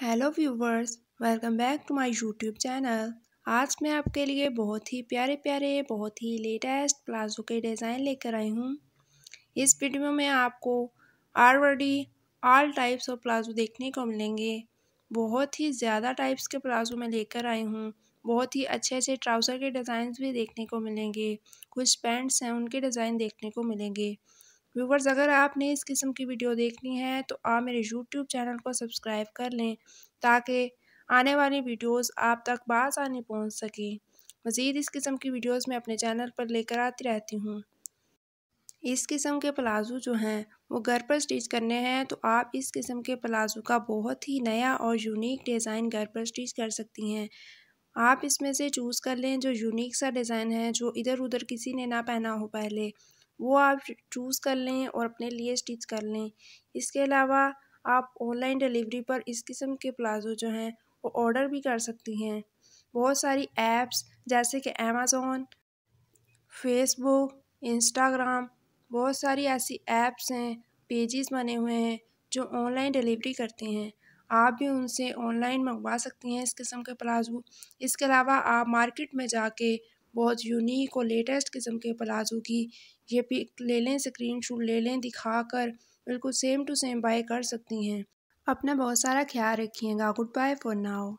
hello viewers welcome back to my YouTube channel आज मैं आपके लिए बहुत ही प्यारे प्यारे बहुत ही लेटेस्ट प्लाजो के डिज़ाइन लेकर आई हूँ इस वीडियो में आपको already all types of palazzo देखने को मिलेंगे बहुत ही ज़्यादा टाइप्स के प्लाजो मैं लेकर आई हूँ बहुत ही अच्छे अच्छे ट्राउज़र के डिज़ाइन भी देखने को मिलेंगे कुछ पैंट्स हैं उनके डिज़ाइन देखने को मिलेंगे व्यूवर्स अगर आपने इस किस्म की वीडियो देखनी है तो आप मेरे यूट्यूब चैनल को सब्सक्राइब कर लें ताकि आने वाली वीडियोस आप तक बासानी पहुंच सकें मज़ीद इस किस्म की वीडियोस मैं अपने चैनल पर लेकर आती रहती हूँ इस किस्म के प्लाज़ो जो हैं वो घर पर स्टिच करने हैं तो आप इस किस्म के प्लाज़ो का बहुत ही नया और यूनिक डिज़ाइन घर पर स्टिच कर सकती हैं आप इसमें से चूज़ कर लें जो यूनिक सा डिज़ाइन है जो इधर उधर किसी ने ना पहना हो पहले वो आप चूज़ कर लें और अपने लिए स्टिच कर लें इसके अलावा आप ऑनलाइन डिलीवरी पर इस किस्म के प्लाज़ो जो हैं वो ऑर्डर भी कर सकती हैं बहुत सारी ऐप्स जैसे कि अमेज़ोन फेसबुक इंस्टाग्राम बहुत सारी ऐसी ऐप्स हैं पेजेस बने हुए हैं जो ऑनलाइन डिलीवरी करते हैं आप भी उनसे ऑनलाइन मंगवा सकती हैं इस किस्म के प्लाजो इसके अलावा आप मार्केट में जाके बहुत यूनिक और लेटेस्ट किस्म के प्लाजो की ये पिक ले लें स्क्रीन शूट ले लें दिखा कर बिल्कुल सेम टू सेम बाय कर सकती हैं अपना बहुत सारा ख्याल रखिएगा गुड बाय फॉर नाउ